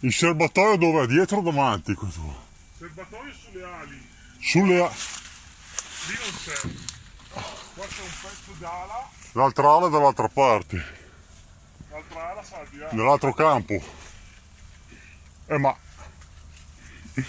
Il serbatoio dove è? Dietro o davanti questo? Il serbatoio sulle ali. Sulle ali. Lì non c'è. Qua c'è un pezzo d'ala. L'altra ala è dall'altra parte. L'altra ala sa di là. Nell'altro campo. Eh ma... L'ho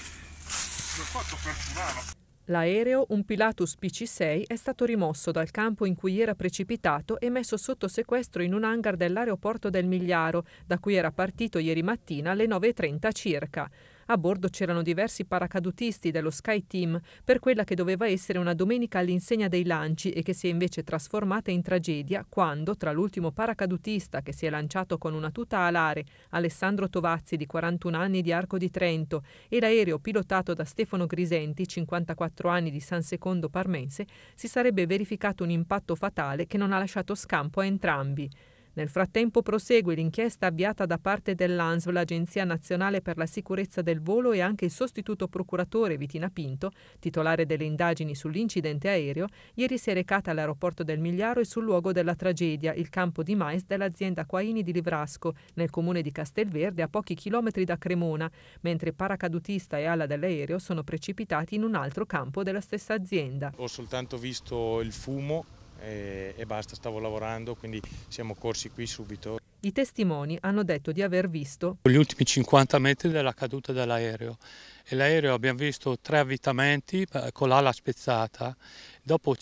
fatto per un'ala. L'aereo, un Pilatus PC-6, è stato rimosso dal campo in cui era precipitato e messo sotto sequestro in un hangar dell'aeroporto del Migliaro, da cui era partito ieri mattina alle 9.30 circa. A bordo c'erano diversi paracadutisti dello Sky Team per quella che doveva essere una domenica all'insegna dei lanci e che si è invece trasformata in tragedia quando, tra l'ultimo paracadutista che si è lanciato con una tuta alare, Alessandro Tovazzi di 41 anni di Arco di Trento, e l'aereo pilotato da Stefano Grisenti, 54 anni di San Secondo Parmense, si sarebbe verificato un impatto fatale che non ha lasciato scampo a entrambi. Nel frattempo prosegue l'inchiesta avviata da parte dell'ANSV, l'Agenzia Nazionale per la Sicurezza del Volo e anche il sostituto procuratore Vitina Pinto, titolare delle indagini sull'incidente aereo, ieri si è recata all'aeroporto del Migliaro e sul luogo della tragedia, il campo di mais dell'azienda Quaini di Livrasco, nel comune di Castelverde, a pochi chilometri da Cremona, mentre paracadutista e ala dell'aereo sono precipitati in un altro campo della stessa azienda. Ho soltanto visto il fumo e, e basta, stavo lavorando, quindi siamo corsi qui subito. I testimoni hanno detto di aver visto gli ultimi 50 metri della caduta dell'aereo e l'aereo abbiamo visto tre avvitamenti eh, con l'ala spezzata, dopo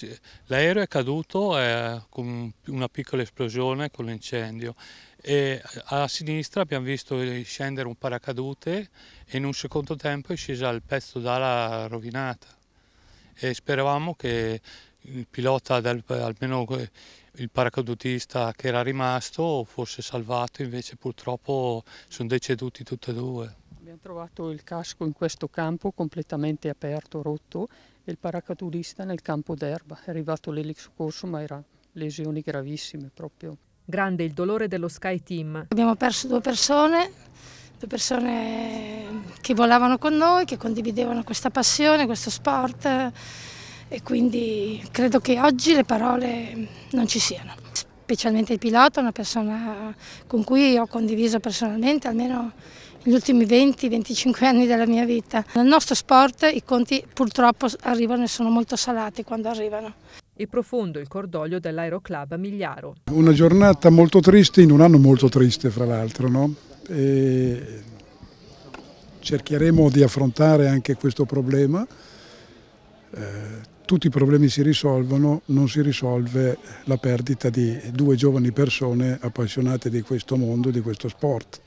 l'aereo è caduto eh, con una piccola esplosione con l'incendio e eh, a sinistra abbiamo visto scendere un paracadute e in un secondo tempo è scesa il pezzo d'ala rovinata e speravamo che il pilota, del, almeno il paracadutista che era rimasto, fosse salvato, invece purtroppo sono deceduti tutti e due. Abbiamo trovato il casco in questo campo completamente aperto, rotto, e il paracadutista nel campo d'erba. È arrivato l'elix corso, ma erano lesioni gravissime proprio. Grande il dolore dello Sky Team. Abbiamo perso due persone, due persone che volavano con noi, che condividevano questa passione, questo sport e quindi credo che oggi le parole non ci siano. Specialmente il pilota, una persona con cui ho condiviso personalmente almeno gli ultimi 20-25 anni della mia vita. Nel nostro sport i conti purtroppo arrivano e sono molto salati quando arrivano. E profondo il cordoglio dell'Aeroclub a Migliaro. Una giornata molto triste in un anno molto triste fra l'altro. No? cercheremo di affrontare anche questo problema. Eh, tutti i problemi si risolvono, non si risolve la perdita di due giovani persone appassionate di questo mondo, di questo sport.